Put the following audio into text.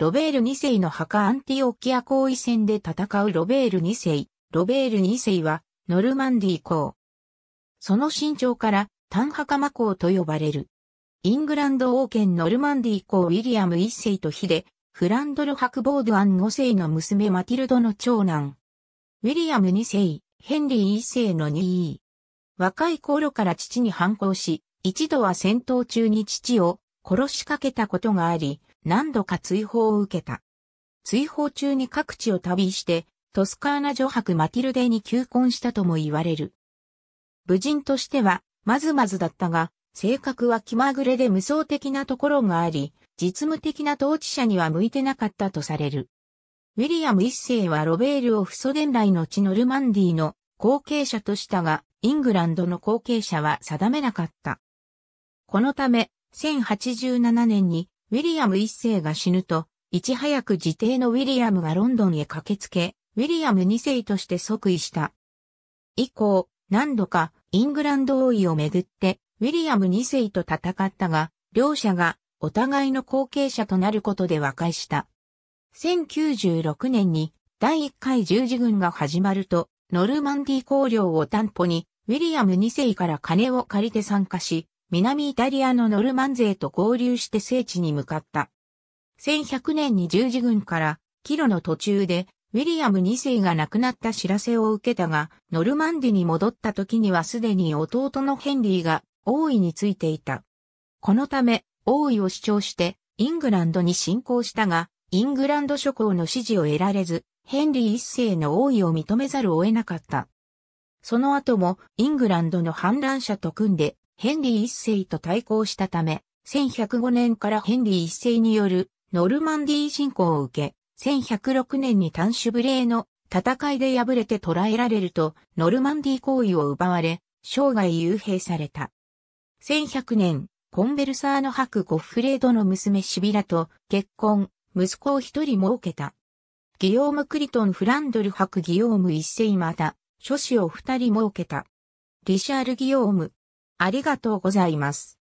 ロベール2世の墓アンティオキア行為戦で戦うロベール2世。ロベール2世は、ノルマンディー公。その身長から、単マ公と呼ばれる。イングランド王権ノルマンディー公ウィリアム1世とヒデ、フランドル・ハクボードアン5世の娘マティルドの長男。ウィリアム2世、ヘンリー1世の2位。若い頃から父に反抗し、一度は戦闘中に父を殺しかけたことがあり、何度か追放を受けた。追放中に各地を旅して、トスカーナ女白マティルデに求婚したとも言われる。武人としては、まずまずだったが、性格は気まぐれで無双的なところがあり、実務的な統治者には向いてなかったとされる。ウィリアム一世はロベールをフソ伝来の地ノルマンディの後継者としたが、イングランドの後継者は定めなかった。このため、1087年にウィリアム一世が死ぬと、いち早く自邸のウィリアムがロンドンへ駆けつけ、ウィリアム二世として即位した。以降、何度かイングランド王位をめぐって、ウィリアム二世と戦ったが、両者がお互いの後継者となることで和解した。1096年に第1回十字軍が始まると、ノルマンディー公領を担保に、ウィリアム2世から金を借りて参加し、南イタリアのノルマン勢と合流して聖地に向かった。1100年に十字軍から、キロの途中で、ウィリアム2世が亡くなった知らせを受けたが、ノルマンディに戻った時にはすでに弟のヘンリーが王位についていた。このため、王位を主張して、イングランドに侵攻したが、イングランド諸侯の支持を得られず、ヘンリー一世の王位を認めざるを得なかった。その後も、イングランドの反乱者と組んで、ヘンリー一世と対抗したため、1105年からヘンリー一世によるノルマンディー侵攻を受け、1106年に単種無礼の戦いで敗れて捕らえられると、ノルマンディー行為を奪われ、生涯幽閉された。1100年、コンベルサーの博ゴッフレードの娘シビラと結婚、息子を一人設けた。ギヨーム・クリトン・フランドル博ギヨーム一世また、諸子を二人設けた。リシャール・ギヨーム、ありがとうございます。